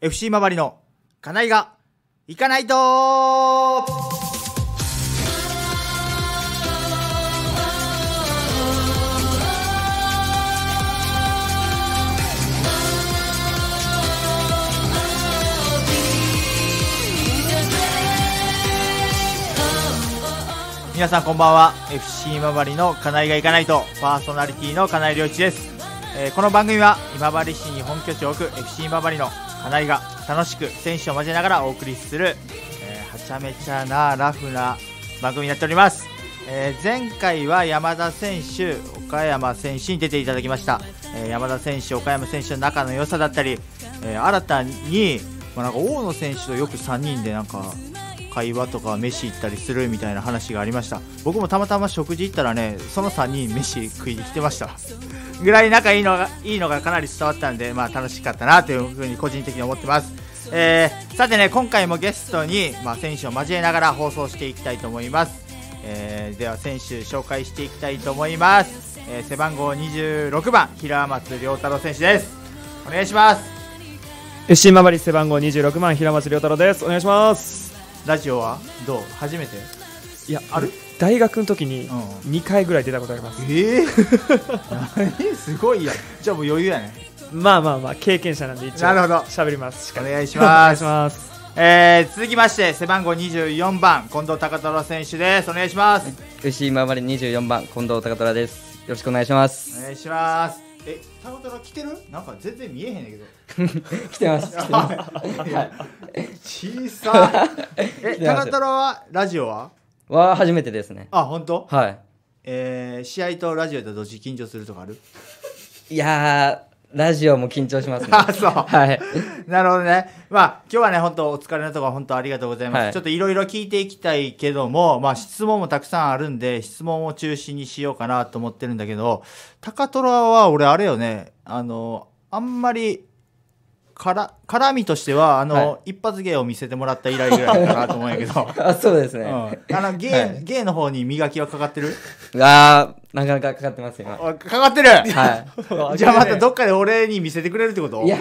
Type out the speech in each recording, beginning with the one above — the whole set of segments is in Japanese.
FC 周りの金井が行かないと皆さんこんばんは FC ばりの金井が行かないとパーソナリティの金井良一です、えー、この番組は今治市に本拠地を置く FC ばりの井が楽しく選手を交えながらお送りする、えー、はちゃめちゃなラフな番組になっております、えー、前回は山田選手岡山選手に出ていただきました、えー、山田選手岡山選手の仲の良さだったり、え新たに、まあ、なんか大野選手とよく3人でなんか会話とか飯行ったりするみたいな話がありました僕もたまたま食事行ったらねその3人飯食いに来てましたぐらい仲いいのがいいのがかなり伝わったんで、まあ、楽しかったなというふうに個人的に思ってます、えー、さてね今回もゲストに、まあ、選手を交えながら放送していきたいと思います、えー、では選手紹介していきたいと思います、えー、背番号26番平松良太郎選手ですお願いします FC 今治背番号26番平松良太郎ですお願いしますラジオはどう初めていやある大学の時に2回ぐらい出たことあります、ええー、すごいやじゃあもう余裕やねまあまあまあ経験者なんで一応なるほどしゃべりますお願いしますお願いしますえー、続きまして背番号24番近藤高虎選手ですお願いします牛今まで24番近藤孝太ですよろしくお願いしますお願いしますえ高虎タ来てるなんか全然見えへんねんけど 来てます 小さえ高虎はラジオはは初めてですねあ本当はいえー、試合とラジオでどっち緊張するとかあるいやラジオも緊張しますね。あ、そう。はい。なるほどね。まあ、今日はね、本当お疲れのところ本当ありがとうございます。はい、ちょっといろいろ聞いていきたいけども、まあ、質問もたくさんあるんで、質問を中心にしようかなと思ってるんだけど、高虎は俺あれよね、あの、あんまりから絡みとしてはあの、はい、一発芸を見せてもらった以来ぐらいかなと思うんやけど あそうですね、うん、あの芸はい、芸の方に磨きはかかってるあなかなかかかってますよかかってる、はい、じゃあまたどっかで俺に見せてくれるってこといや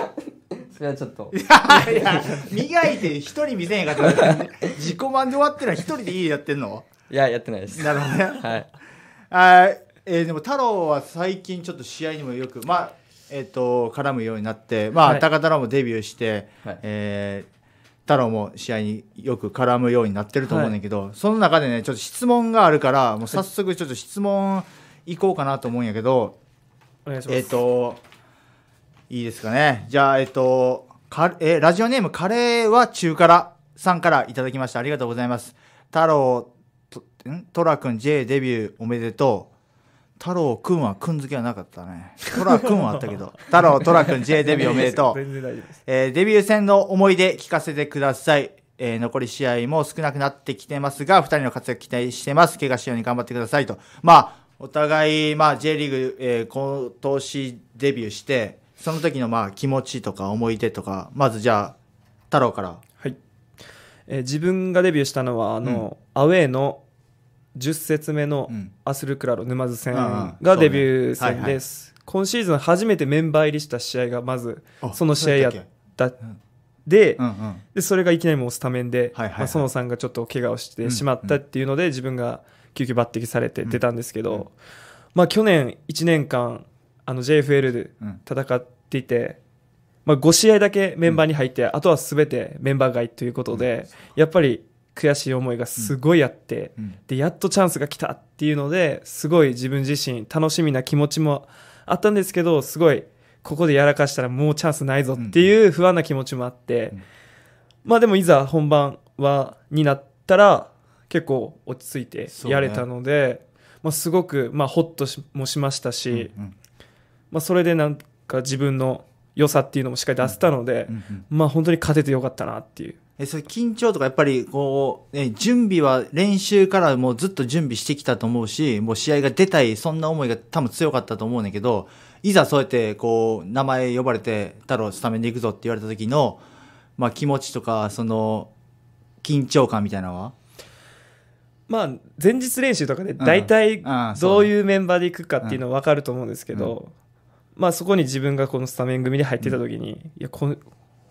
それはちょっといやいや磨いて人見せへんかった 自己満で終わってるのは一人で家やってんのいややってないですなるほどねはいあえー、でも太郎は最近ちょっと試合にもよくまあえーと、絡むようになって、まあ、はい、高太郎もデビューして、はい、えー、太郎も試合によく絡むようになってると思うんだけど、はい、その中でねちょっと質問があるからもう早速ちょっと質問いこうかなと思うんやけど、はい、えっ、ー、といいですかねじゃあえっ、ー、とかえー、ラジオネームカレーは中辛さんからいただきましたありがとうございます太郎とんト君 J デビューおめでとう太郎くんはくん付けはなかったね。トラくんはあったけど。太郎、トラくん J デビューおめでとう。全然大丈夫です。えー、デビュー戦の思い出聞かせてください。えー、残り試合も少なくなってきてますが、2人の活躍期待してます。怪我しように頑張ってくださいと。まあ、お互い、まあ、J リーグ、えー、今年デビューして、その時のまあ気持ちとか思い出とか、まずじゃあ、太郎から。はい。えー、自分がデビューしたのは、あの、うん、アウェーの10節目のアスルクラロ沼津戦がデビュー戦です、今シーズン初めてメンバー入りした試合がまずその試合やったで,、でそれがいきなりもうスタメンで、まあ、園さんがちょっと怪我をしてしまったっていうので、自分が急遽抜擢されて出たんですけど、まあ、去年1年間あの JFL で戦っていて、まあ、5試合だけメンバーに入って、あとは全てメンバー外ということで、やっぱり悔しい思いがすごいあって、うん、でやっとチャンスが来たっていうのですごい自分自身楽しみな気持ちもあったんですけどすごいここでやらかしたらもうチャンスないぞっていう不安な気持ちもあって、うんうん、まあでもいざ本番はになったら結構落ち着いてやれたので、ね、まあ、すごくまあホッともしましたし、うんうん、まあ、それでなんか自分の良さっていうのもしっかり出せたので、まあ本当に勝ててよかったなっていうえ、それ緊張とかやっぱりこう、ね、準備は練習からもうずっと準備してきたと思うし、もう試合が出たい、そんな思いが多分強かったと思うんだけど、いざそうやってこう、名前呼ばれて、太郎スタメンで行くぞって言われた時の、まあ気持ちとか、その、緊張感みたいなのはまあ前日練習とかで大体どういうメンバーで行くかっていうのは分かると思うんですけど、まあそこに自分がこのスタメン組で入ってた時に、いやこ、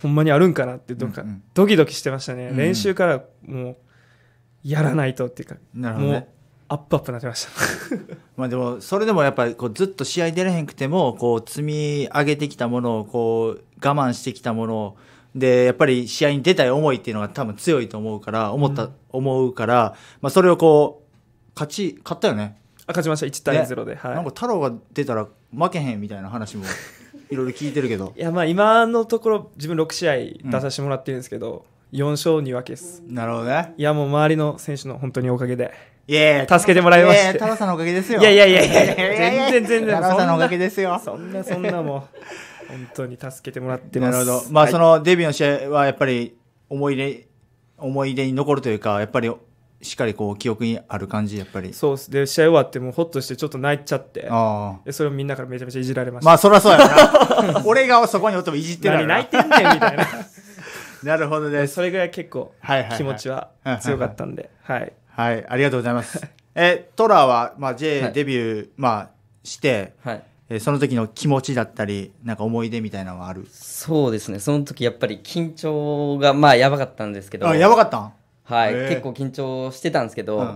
ほんまにあるんかなってどか、うんうん、ドキドキしてましたね、うん練習からもうやらないとっていうか、なるほど、アップアップなってました まあでもそれでもやっぱりこうずっと試合出れへんくてもこう積み上げてきたものをこう我慢してきたものをでやっぱり試合に出たい思いっていうのが多分強いと思うから思った、うん、思うから、まあ、それをこう勝ち勝ったよねあ勝ちました1対0で、ね、はい、なんか太郎が出たら負けへんみたいな話もいろいろ聞いてるけどいやまあ今のところ自分6試合出させてもらってるんですけど、うん、4勝2分けですなるほどねいやもう周りの選手の本当におかげでいやいや助けてもらいましたいや太郎さんのおかげですよいやいやいやいや全然全然太郎さんのおかげですよそんなそんなもう本当に助けてもらってますなるほどまあ、はい、そのデビューの試合はやっぱり思い出思い出に残るというかやっぱりしっかりこう記憶にある感じやっぱりそうですで試合終わってもうホッとしてちょっと泣いちゃってでそれをみんなからめちゃめちゃいじられましたまあそりゃそうやな 俺がそこにおってもいじってる泣いてんねんみたいな なるほどですそれぐらい結構気持ちは強かったんではい、はい、ありがとうございます えトラは、まあ、J デビュー、はい、まあ、して、はいえその時の気持ちだったりなんか思い出みたいなのはあるそうですねその時やっぱり緊張がまあやばかったんですけどあやばかったんはい、えー、結構緊張してたんですけど、うん、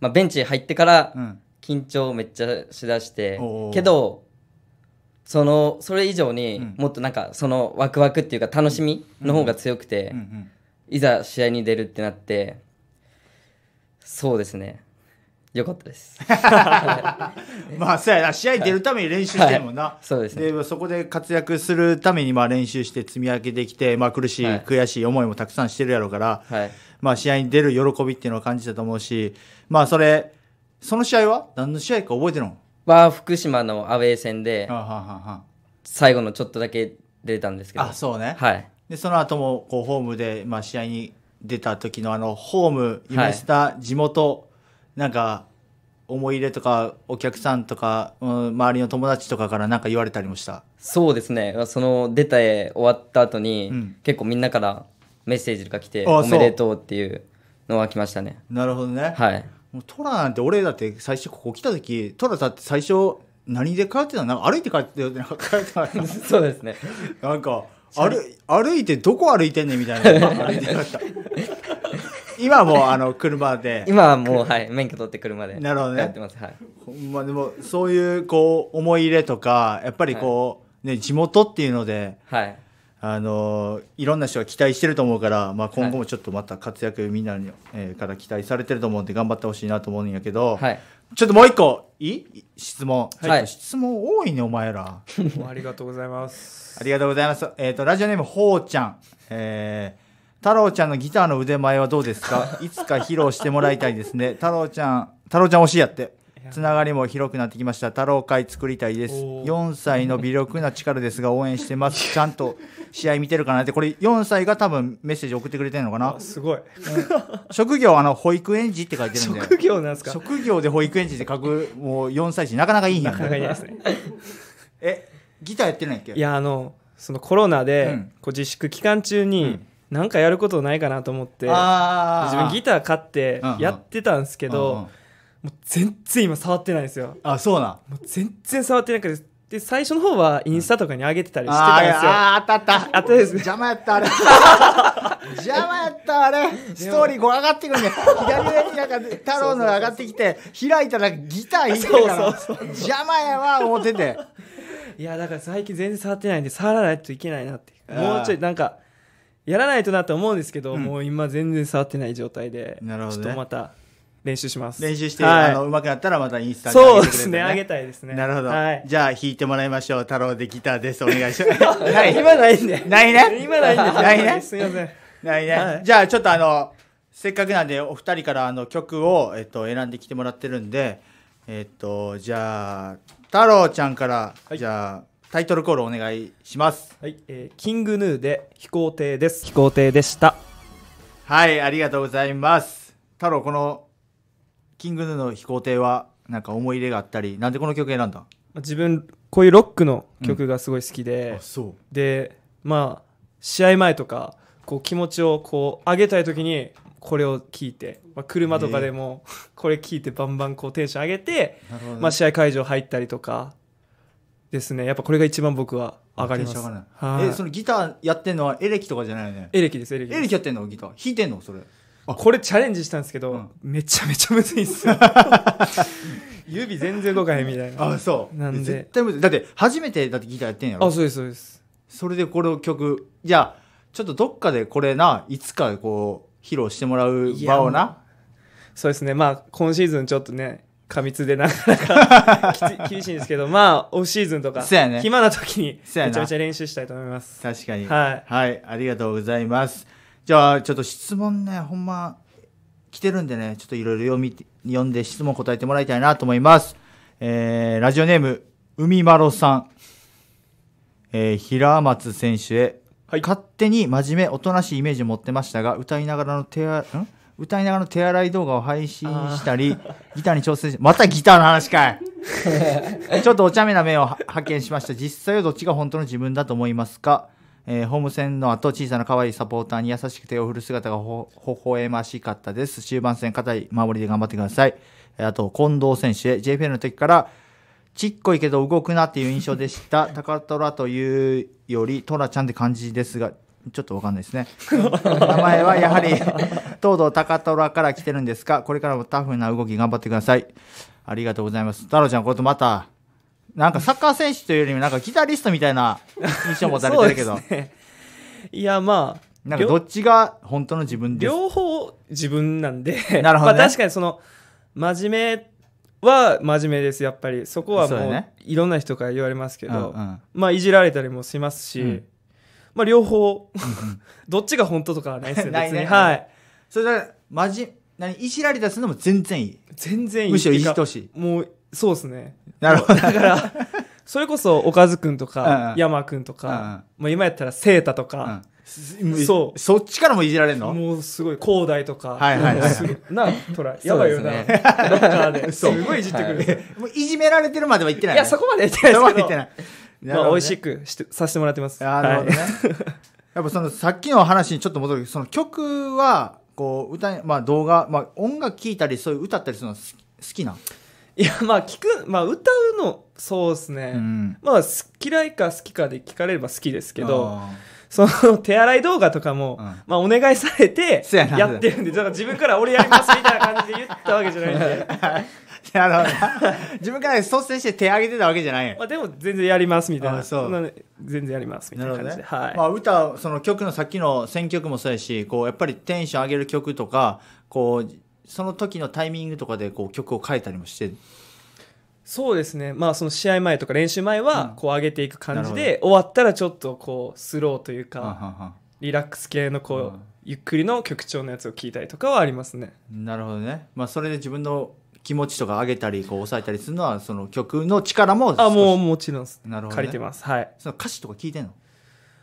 まあ、ベンチ入ってから緊張めっちゃしだして、うん、けどそのそれ以上にもっとなんかそのワクワクっていうか楽しみの方が強くて、いざ試合に出るってなってそうですねよかったです。まあ、そうやな、試合出るために練習してるもんな。はいはい、そうですね。で、そこで活躍するために、まあ、練習して積み上げてきて、まあ、苦しい、はい、悔しい思いもたくさんしてるやろうから、はい、まあ、試合に出る喜びっていうのを感じたと思うし、まあ、それ、その試合は何の試合か覚えてるのは、福島のアウェー戦で、最後のちょっとだけ出たんですけど。あ、そうね。はい。で、その後も、こう、ホームで、まあ、試合に出た時の、あの、ホーム、夢した地元、なんか思い出とかお客さんとか、うん、周りの友達とかから何か言われたりもしたそうですねその出た絵終わった後に、うん、結構みんなからメッセージが来て「おめでとう」っていうのは来ましたねなるほどねはいもうトラなんて俺だって最初ここ来た時トラだって最初何で帰ってたの歩いて帰ってたよって帰ってた そうですねなんか歩歩いてどこ歩いてんねんみたいな歩いて帰った今はもうあの車で今はもうはい免許取って車でなるほどねやってますほまでもそういうこう思い入れとかやっぱりこう、ね地元っていうのではいあのいろんな人が期待してると思うから、まあ、今後もちょっとまた活躍みんなに、えー、から期待されてると思うんで頑張ってほしいなと思うんやけど、はい、ちょっともう一個いい質問、はい、質問多いねお前らありがとうございますありがとうございますえっ、ー、とラジオネームほうちゃんえー太郎ちゃんのギターの腕前はどうですかいつか披露してもらいたいですね太郎ちゃん太郎ちゃん推しやってつながりも広くなってきました太郎会作りたいです4歳の微力な力ですが応援してますちゃんと試合見てるかなってこれ4歳が多分メッセージ送ってくれてるのかなすごい、職業あの保育園児って書いてるんで職業なんですか職業で保育園児って書くもう4歳児なかなかいいんやなかなかいいですねえギターやってないっけいやあのそのコロナで、こう自粛期間中に、うんなんかやることないかなと思って自分ギター買ってやってたんですけど、もう全然今触ってないんですよあそうなもう全然触ってなくてで最初の方はインスタとかに上げてたりしてたんですよ、ああったあったあったです、邪魔やったあれ 邪魔やったあれストーリーこ上がってくるね左上になんか太郎の上がってきて開いたらギター弾いてるから邪魔やわ思ってていやだから最近全然触ってないんで触らないといけないなってもうちょいなんかやらないとなと思うんですけど、うんもう今全然触ってない状態でなるほどねちょっとまた練習します練習して、はいあの上手くなったらまたインスタに上げてくれそうですねあげたいですねなるほど、はい、じゃあ弾いてもらいましょう太郎でギターですお願いします はい今ないんでないね今ないんで ないね すみませんないね、はいじゃあちょっとあのせっかくなんでお二人からあの曲を、えっと、選んできてもらってるんでえっとじゃあ太郎ちゃんから、じゃあタイトルコールお願いしますはい、えー、キングヌーで飛行艇です飛行艇でしたはいありがとうございます太郎このキングヌーの飛行艇はなんか思い入れがあったりなんでこの曲選んだ自分こういうロックの曲がすごい好きで、うん、でまあ試合前とかこう気持ちをこう上げたい時にこれを聞いて、まあ、車とかでもこれ聞いてバンバンこうテンション上げて、まあ、試合会場入ったりとかですねやっぱこれが一番僕は上がりますえそのギターやってんのはエレキとかじゃないよねエレキですエレキエレキやってんのギター弾いてんのそれこれチャレンジしたんですけど、めちゃめちゃむずいっす 指全然動かへんみたいなあそうなんで絶対むずいだって初めてだってギターやってんやろあそうですそうですそれでこの曲じゃあちょっとどっかでこれないつかこう披露してもらう場をなそうですねまあ今シーズンちょっとね過密でなかなか厳しいんですけど、まあ、オフシーズンとか、そうやね暇な時に、めちゃめちゃ練習したいと思います。確かに。はい。はい、ありがとうございます。じゃあ、ちょっと質問ね、ほんま、来てるんでね、ちょっといろいろ読み、読んで質問答えてもらいたいなと思います。えー、ラジオネーム、海まろさん。えー、平松選手へ、はい、勝手に真面目、おとなしいイメージを持ってましたが、歌いながらの手、ん歌いながらの手洗い動画を配信したり、ギターに挑戦し、またギターの話かい ちょっとお茶目な面を発見しました。実際はどっちが本当の自分だと思いますかえー、ホーム戦の後、小さな可愛いサポーターに優しく手を振る姿がほ、ほえましかったです。終盤戦、堅い守りで頑張ってください。あと、近藤選手へ、JFL の時から、ちっこいけど動くなっていう印象でした。高虎というより、トラちゃんって感じですが、ちょっとわかんないですね。名前はやはり、東堂高虎から来てるんですが、これからもタフな動き頑張ってください。ありがとうございます。太郎ちゃん、これとまた、なんかサッカー選手というよりも、なんかギタリストみたいな印象持たれてるけど。ね、いや、まあ。なんかどっちが本当の自分です両方自分なんで。なるほど、ね、まあ確かにその、真面目は真面目ですやっぱりそこはもう、ね、いろんな人から言われますけど、うんうん、まあいじられたりもしますし、うん、まあ、両方どっちが本当とかはないですよ ないねはいそれからまじ何いじられたりするのも全然いい全然いいむしろいじってほしいもうそうですねなるほどだからそれこそおかずくんとんかうん山くんとか、まあ、今やったらセータとか、うんそうそっちからもいじられるのもうすごい広大とか、はいはいはいすごなトライ やばいよな、ロッカーですごいいじってくる、い もういじめられてるまではいってないいやそこまで言ってないそこまでいってないまあ、美味しくしてさせてもらってます。なるほどね。やっぱそのさっきの話にちょっと戻るその曲はこう歌まあ動画まあ音楽聴いたりそういう歌ったりするの好きないやまあ聞くまあ歌うのそうですね、うん、まあ嫌いか好きかで聞かれれば好きですけど。その手洗い動画とかも、うん、まあお願いされてやってるんで、だから自分から俺やりますみたいな感じで言ったわけじゃないんで。あの 自分から率先して手挙げてたわけじゃないまあ、でも全然やりますみたいなそう全然やりますみたいな感じで、ね、はい、まあ、歌その曲のさっきの選曲もそうやしこうやっぱりテンション上げる曲とかこうその時のタイミングとかでこう曲を変えたりもしてそうですね、まあ、その試合前とか練習前はこう上げていく感じで、うん、終わったらちょっとこうスローというか、リラックス系のこう、うん、ゆっくりの曲調のやつを聴いたりとかはありますね。なるほどね、まあ、それで自分の気持ちとか上げたりこう抑えたりするのはその曲の力もあもうもちろんなるほど、ね、借りてますはいその歌詞とか聞いてんの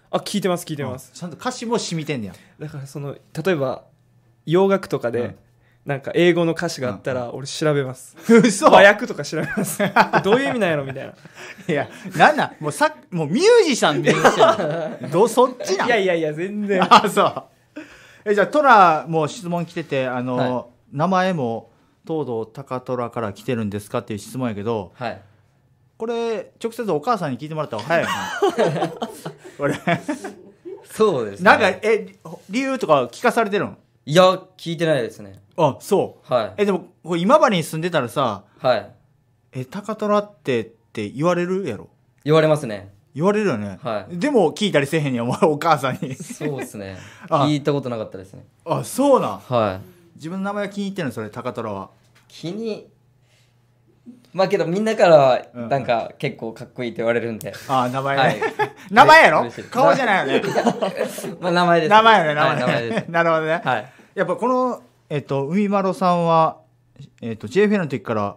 あ聞いてます聞いてます、ちゃんと歌詞も染みてんねやだからその例えば洋楽とかで、うん、なんか英語の歌詞があったら俺調べます、うん和訳とか調べます どういう意味なんやろみたいないやなんなんもうさもうミュージシャンでどうそっちなんいやいやいや全然あそうえじゃあトラも質問来ててあの、はい、名前も東堂高虎から来てるんですかっていう質問やけど、はい、これ直接お母さんに聞いてもらった方が早いよね これそうです、ね、なんかえ理由とか聞かされてるのいや聞いてないですねあそうはいえでも今治に住んでたらさ「はい、え高虎って」って言われるやろ言われますね言われるよね、はい、でも聞いたりせへんやお前お母さんにそうですね 聞いたことなかったですねあそうなんはい自分の名前は気に入ってるそれ高虎は気にまあけどみんなからなんか結構かっこいいって言われるんで、ああ名前、ね、はい、名前やろ顔じゃないよね まあ名前です名前よね名前,、ね、はい、名前です なるほどね、はい、やっぱこの、えっと、海丸さんは、えっと、JFA の時から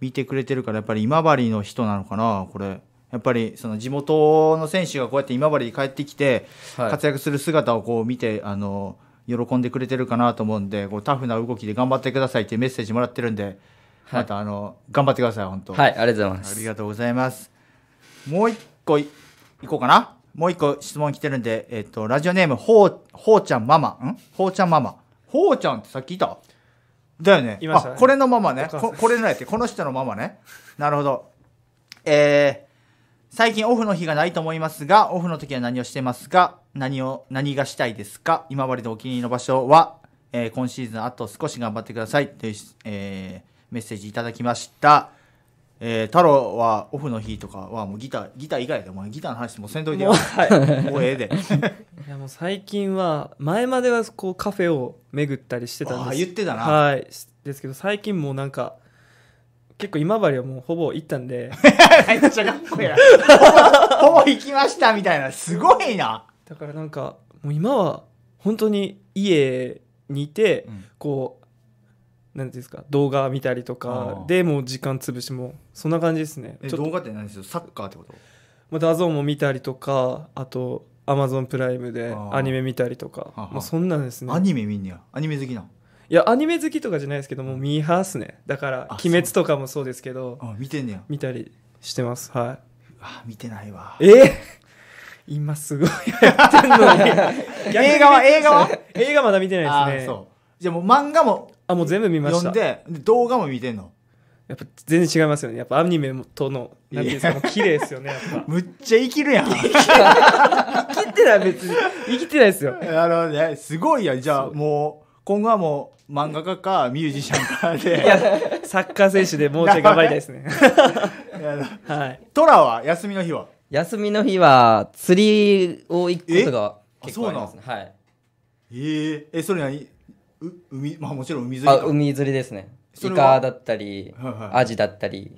見てくれてるからやっぱり今治の人なのかなこれやっぱりその地元の選手がこうやって今治に帰ってきて活躍する姿をこう見て、はい、あの喜んでくれてるかなと思うんでこうタフな動きで頑張ってくださいってメッセージもらってるんで、またあの頑張ってください本当はいありがとうございますありがとうございますもう一個いこうかなもう一個質問来てるんで、えっ、と、ラジオネーム、ほう、ほうちゃんママ。んほうちゃんママ。ほうちゃんってさっきいただよね。いました、ね、あ、これのママね。ここれのやって、この人のママね。なるほど。え最近オフの日がないと思いますが、オフの時は何をしてますか何を、何がしたいですか今までのお気に入りの場所は、えー、今シーズンあと少し頑張ってくださいという、えー、メッセージいただきました。えー、太郎はオフの日とかはもうギター、ギター以外でもギターの話もせんといてよ。もう,、はい、もうええで。いやもう最近は、前まではこうカフェを巡ったりしてたんですあ言ってたな。はい。ですけど最近もうなんか、結構今治はもうほぼ行ったんで。めっちゃかっこいい ほぼ行きましたみたいな。すごいな。だからなんか、もう今は本当に家にいて、うん、こう、なんていうんですか、動画見たりとかでもう時間潰しも、そんな感じですね。動画って何ですよサッカーってことまあ、ダゾーンも見たりとか、あと、アマゾンプライムでアニメ見たりとか、まあ、そんなんですね。アニメ見んねや。アニメ好きないやアニメ好きとかじゃないですけどもうミーハーっすねだから「鬼滅」とかもそうですけどあ見てんねや見たりしてますはあ見てないわえー 今すごいやってんのに映画は映画は映画まだ見てないですねそうじゃあもう漫画もあもう全部見ました読んで動画も見てんのやっぱ全然違いますよねやっぱアニメとのなんていうんですかもう綺麗ですよねやっぱ むっちゃ生きるやん生きてない別に生きてないですよなるほどねすごいやんじゃあも今後はもう漫画家かミュージシャンかでサッカー選手でもうちょい頑張りたいですね はいトラは休みの日は休みの日は釣りを行くことが結構ありますねはいえー、えそれ何う海まあもちろん海釣りあ海釣りですねイカだったり、はいはい、アジだったり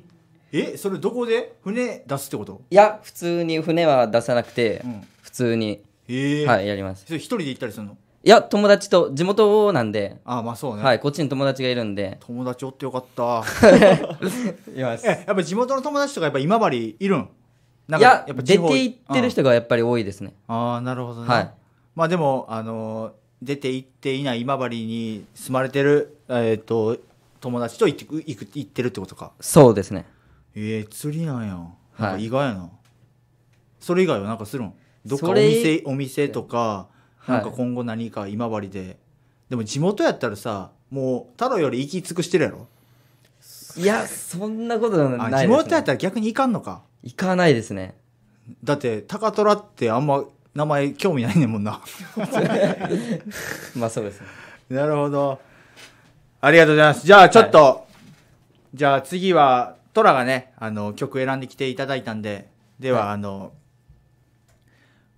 えそれどこで船出すってこといや普通に船は出さなくて、うん、普通に、えー、はいやりますそれ一人で行ったりするのいや友達と地元なんでああまあそうね、はい、こっちに友達がいるんで友達おってよかった いますえやっぱ地元の友達とかやっぱ今治いるんなんいかややっぱ出地方て行ってる人がやっぱり多いですね、ああなるほどね、はいまあでもあの出て行っていない今治に住まれてるえっ、と友達と行って行く行ってるってことかそうですねええ釣りなんやなんか意外やな、それ以外はなんかするんどっかお店お店とかなんか今後何か今治ででも地元やったらさもう太郎より行き尽くしてるやろいやそんなことないです、ね、地元やったら逆に行かんのか行かないですねだって高虎ってあんま名前興味ないねんもんな まあそうです、ね、なるほどありがとうございますじゃあちょっと、はい、じゃあ次は虎がねあの曲選んできていただいたんででは、はい、あの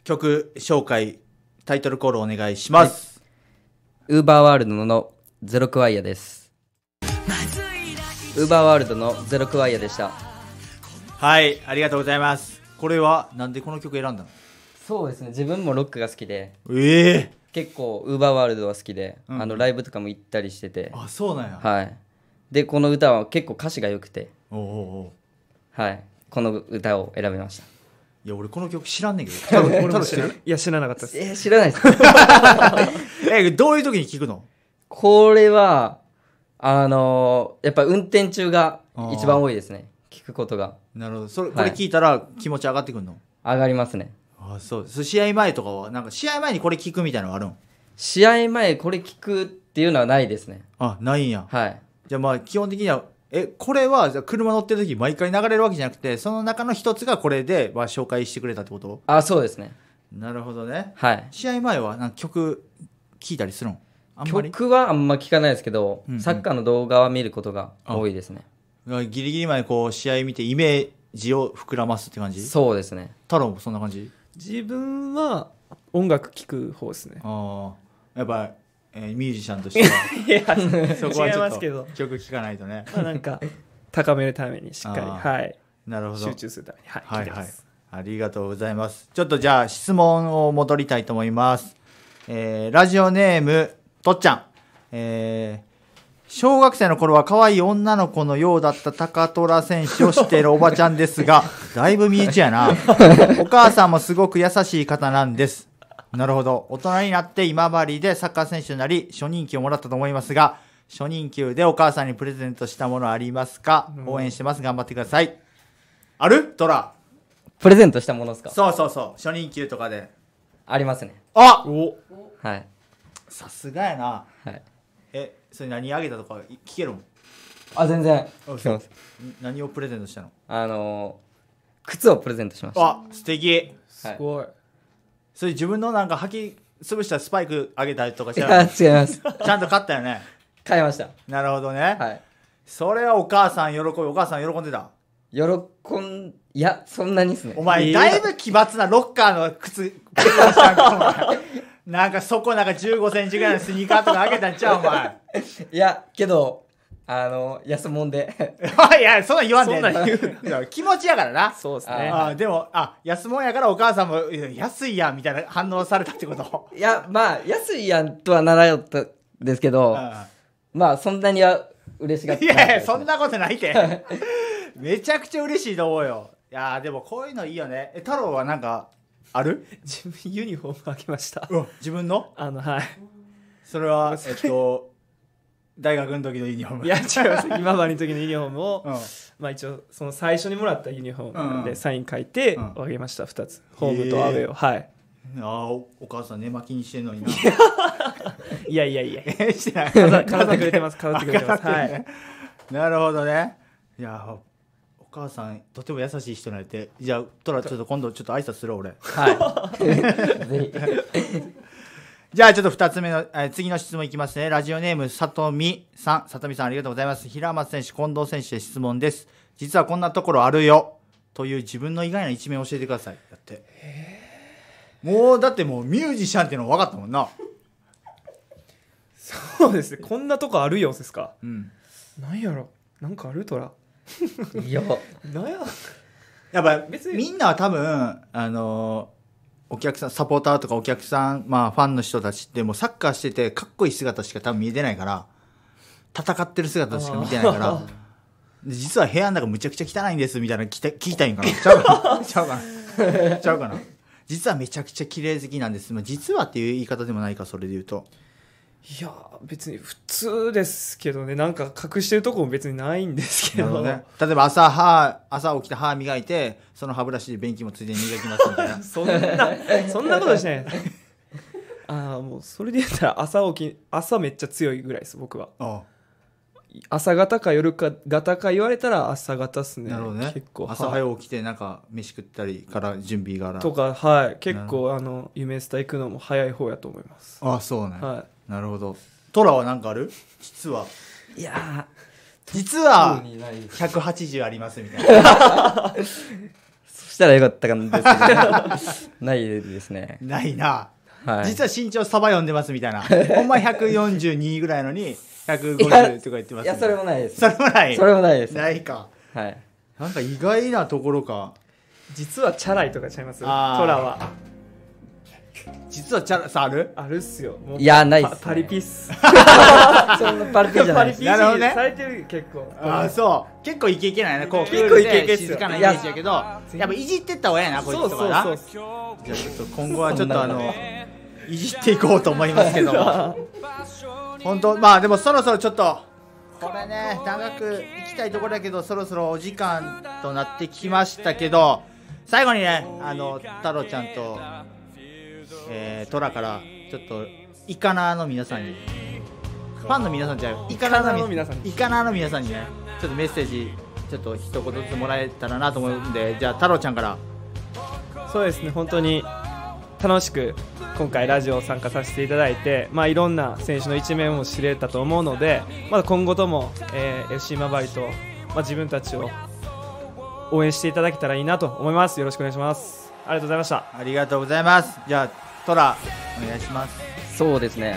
曲紹介タイトルコールお願いします。ウーバーワールドのゼロクワイヤです。ウーバーワールドのゼロクワイヤでした。はい、ありがとうございます。これは、なんでこの曲選んだのそうですね、自分もロックが好きで、ええ結構ウーバーワールドは好きで、うんあのライブとかも行ったりしてて、あ、そうなんや。はい。で、この歌は結構歌詞が良くて、おおはい。この歌を選びました。いや俺この曲知らんねんけど太郎知ってるいや、知らなかったです。え知らないです。えどういう時に聞くのこれは、あのーやっぱ運転中が一番多いですね。聞くことがなるほどそれこれ聞いたら気持ち上がってくるの、上がりますね。あそうです。試合前とかはなんか試合前にこれ聞くみたいなのあるん試合前これ聞くっていうのはないですね。あないんやはい。じゃあまあ基本的にはえ、これは、車乗ってる時毎回流れるわけじゃなくて、その中の一つがこれで、まあ、紹介してくれたってことあそうですねなるほどね。はい試合前は、なんか曲、聴いたりするん曲はあんま聞かないですけど、うんうんサッカーの動画は見ることが多いですねギリギリまでこう、試合見てイメージを膨らますって感じそうですね太郎もそんな感じ自分は音楽聴く方ですねああ。やっぱ、えー、ミュージシャンとしては いや そこはちょっと曲聴かないとねまあなんか 高めるためにしっかりはいなるほど集中するためにはい、はい、はい、ありがとうございますちょっとじゃあ質問を戻りたいと思います、えー、ラジオネームとっちゃんえー、小学生の頃は可愛い女の子のようだった高虎選手を知っているおばちゃんですが、だいぶ身内やな。お母さんもすごく優しい方なんです。なるほど。大人になって今治でサッカー選手になり、初任給をもらったと思いますが、初任給でお母さんにプレゼントしたものありますか、応援してます。頑張ってください。あるトラ。プレゼントしたものですかそうそうそう。初任給とかで。ありますね。あおはい。さすがやな。はい。え、それ何あげたとか聞けるもん。あ、全然。何をプレゼントしたのあの靴をプレゼントしました。あ、素敵。すごい。はいそれ自分のなんか吐き潰したスパイクあげたりとかしいたや違います。ちゃんと買ったよね。買いました。なるほどね。はい。それはお母さん喜び、お母さん喜んでた。喜ん、いや、そんなにですね。お前、だいぶ奇抜なロッカーの靴、プレしたんか、お前。なんかそこなんか15センチぐらいのスニーカーとかあげたんちゃう、お前。いや、けど、あの安もんで いやそんな言わんで、そんな言う気持ちやからなそうですねあでもあ安もんやからお母さんも安いやんみたいな反応されたってこといやまあ安いやんとはならよったんですけどまあそんなには嬉しがっていやいやそんなことないって めちゃくちゃ嬉しいと思うよいやでもこういうのいいよねえ太郎はなんかある自分ユニフォームあげました自分のあのはいそれはえっと大学の時のユニフォームいや違います今治の時のユニフォームを、うん、まあ一応その最初にもらったユニフォームでサイン書いてあげました、うん、2つホームとアウェーを、はいああお母さん寝巻きにしてんのにないやいやいやい 飾ってくれてます飾ってくれてます、はい、なるほどねいやお母さんとても優しい人なんてじゃあトラちょっと今度ちょっと挨拶する俺はい ぜひじゃあちょっと2つ目の、え次の質問いきますね。ラジオネーム、さとみさん。さとみさんありがとうございます。平松選手、近藤選手で質問です。実はこんなところあるよ。という自分の意外な一面を教えてください。だって。もう、だってもうミュージシャンっていうの分かったもんな。そうですね。こんなとこあるよ、ですか。うん。なんやろ。なんかあるとら。いや。なんや。やっぱ、別にみんなは多分、あのーお客さん、サポーターとかお客さん、まあファンの人たちってもうサッカーしててかっこいい姿しか多分見えてないから、戦ってる姿しか見てないから、実は部屋の中むちゃくちゃ汚いんですみたいな聞きたいんかな。ちゃうかな ちゃうかなちゃうかな実はめちゃくちゃ綺麗好きなんです。まあ、実はっていう言い方でもないか、それで言うと。いや別に普通ですけどねなんか隠してるとこも別にないんですけどど、ね、例えば朝歯朝起きて歯磨いてその歯ブラシで便器もついでに磨きますみたいな そんなそんなことしないああもうそれで言ったら朝起き朝めっちゃ強いぐらいです僕は朝方か夜か方か言われたら朝方っすねなるほどね結構朝早起きてなんか飯食ったりから準備がらとかはい結構あの夢スタ行くのも早い方やと思いますあそうねはいなるほどトラは何かある実はいや実は180ありますみたいなそしたらよかったかんですけど、ないですねないな、はい、実は身長サバ読んでますみたいなほんま142ぐらいのに150とか言ってますいやそれもないですそれもないそれもないです、ないかはいなんか意外なところか実はチャラいとかちゃいますトラは実はチャラさあるあるっすよいやないっすねパリピっす そなパリピじゃないです なるほどねされてる結構ああそう結構いけいけないねこう結構イケイケ静かなイメージやけどやっぱいじってった方がなこいつとかなそうそうそうじゃあちょっと今後はちょっとあのいじっていこうと思いますけど 本当まあでもそろそろちょっとこれね長く行きたいところだけどそろそろお時間となってきましたけど最後にねあの太郎ちゃんとえー、トラからちょっとイカナーの皆さんにファンの皆さんじゃイカナーの皆さんイカナーの皆さんにねちょっとメッセージちょっと一言ずつもらえたらなと思うんでじゃあ太郎ちゃんからそうですね本当に楽しく今回ラジオ参加させていただいて、まあ、いろんな選手の一面を知れたと思うので、まだ今後とも、えー、FC 今治と、まあ、自分たちを応援していただけたらいいなと思いますよろしくお願いしますありがとうございましたありがとうございますじゃトラお願いしますそうですね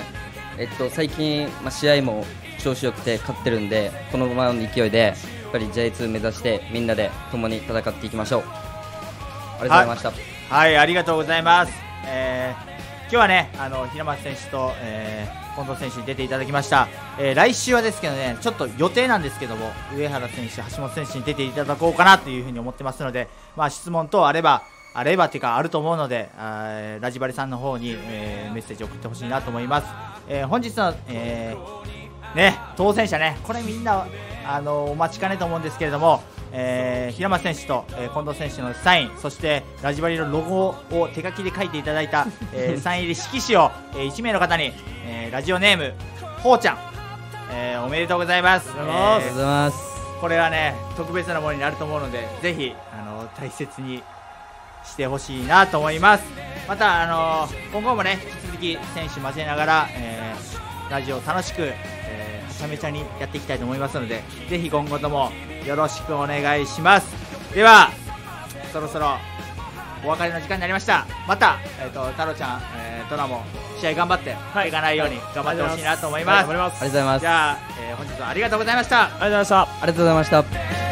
えっと最近まあ試合も調子よくて勝ってるんでこのままの勢いでやっぱり J2 目指してみんなで共に戦っていきましょうありがとうございましたはい、ありがとうございます、えー、今日はねあの平松選手と、えー、近藤選手に出ていただきました、えー、来週はですけどねちょっと予定なんですけども上原選手橋本選手に出ていただこうかなというふうに思ってますのでまあ質問等あればあればっていうかあると思うのであラジバリさんの方に、えー、メッセージ送ってほしいなと思います、えー、本日の、えー、ね、当選者ねこれみんなあのお待ちかねと思うんですけれども、えー、平松選手と、えー、近藤選手のサインそしてラジバリのロゴを手書きで書いていただいた、えー、サイン入り色紙を、えー、1名の方に、えー、ラジオネームほうちゃん、えー、おめでとうございますありがとうございます、これはね特別なものになると思うのでぜひあの大切にしてほしいなと思いますまた、あのー、今後もね引き続き選手交えながら、えー、ラジオ楽しく、えー、めちゃめちゃにやっていきたいと思いますのでぜひ今後ともよろしくお願いしますではそろそろお別れの時間になりましたまた、えーと、太郎ちゃん、えー、ドラも試合頑張って、はい、かないように頑張ってほしいなと思います、ありがとうございますじゃあ、えー、本日はありがとうございましたありがとうございましたありがとうございました